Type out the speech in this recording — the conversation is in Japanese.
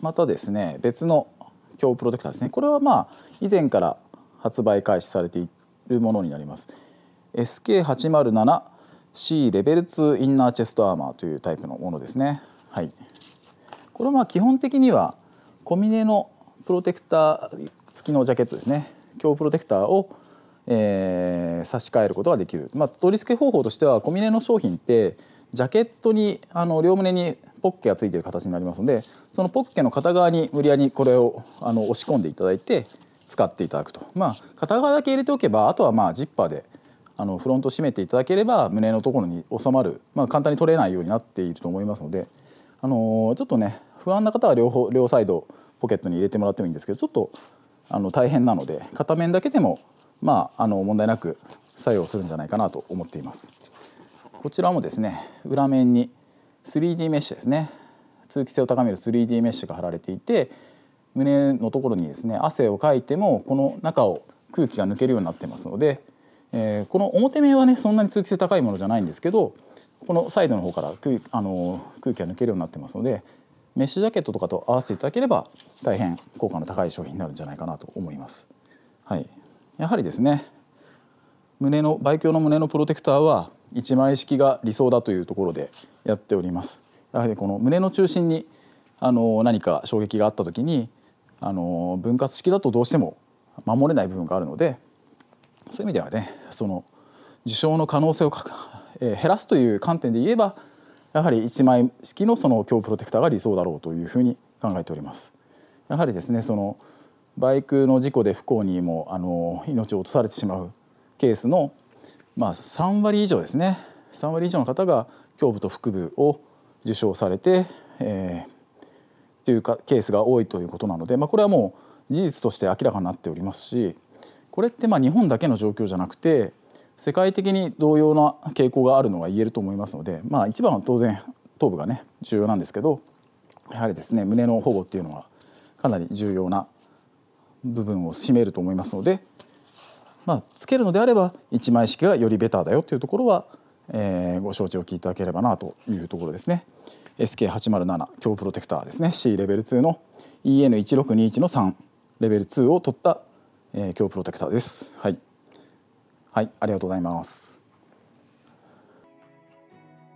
またですね別の強プロテクターですねこれはまあ以前から発売開始されているものになります SK807C レベル2インナーチェストアーマーというタイプのものですねはいこれはまあ基本的にはコミネのプロテクター付きのジャケットですね強プロテクターを、えー、差し替えることができる、まあ、取り付け方法としてはコミネの商品ってジャケットにあの両胸にポッケがついてる形になりますのでそのポッケの片側に無理やりこれをあの押し込んでいただいて使っていただくとまあ片側だけ入れておけばあとはまあジッパーであのフロント閉めていただければ胸のところに収まる、まあ、簡単に取れないようになっていると思いますので、あのー、ちょっとね不安な方は両方両サイドポケットに入れてもらってもいいんですけどちょっとあの大変なので片面だけでも、まあ、あの問題なく作用するんじゃないかなと思っています。こちらもですね裏面に 3D メッシュですね通気性を高める 3D メッシュが貼られていて胸のところにですね汗をかいてもこの中を空気が抜けるようになってますので、えー、この表面はねそんなに通気性高いものじゃないんですけどこのサイドの方から空あの空気が抜けるようになってますのでメッシュジャケットとかと合わせていただければ大変効果の高い商品になるんじゃないかなと思います。はい、やはりですね胸のバイの胸のプロテクターは一枚式が理想だというところでやっております。やはりこの胸の中心にあの何か衝撃があった時にあの分割式だとどうしても守れない部分があるのでそういう意味ではねその受賞の可能性をか、えー、減らすという観点で言えばやはり一枚式のその強プロテクターが理想だろうというふうに考えております。やはりですねそのバイクの事故で不幸にもあの命を落とされてしまうケースのまあ、3割以上ですね3割以上の方が胸部と腹部を受賞されて、えー、というかケースが多いということなので、まあ、これはもう事実として明らかになっておりますしこれってまあ日本だけの状況じゃなくて世界的に同様な傾向があるのが言えると思いますので、まあ、一番は当然頭部がね重要なんですけどやはりですね胸の保護っていうのはかなり重要な部分を占めると思いますのでまあ、つけるのであれば1枚式がよりベターだよというところは、えー、ご承知おきいただければなというところですね。SK807 強プロテクターですね C レベル2の EN1621 の3レベル2を取った、えー、強プロテクターです。はい、はい、ありがとうございます。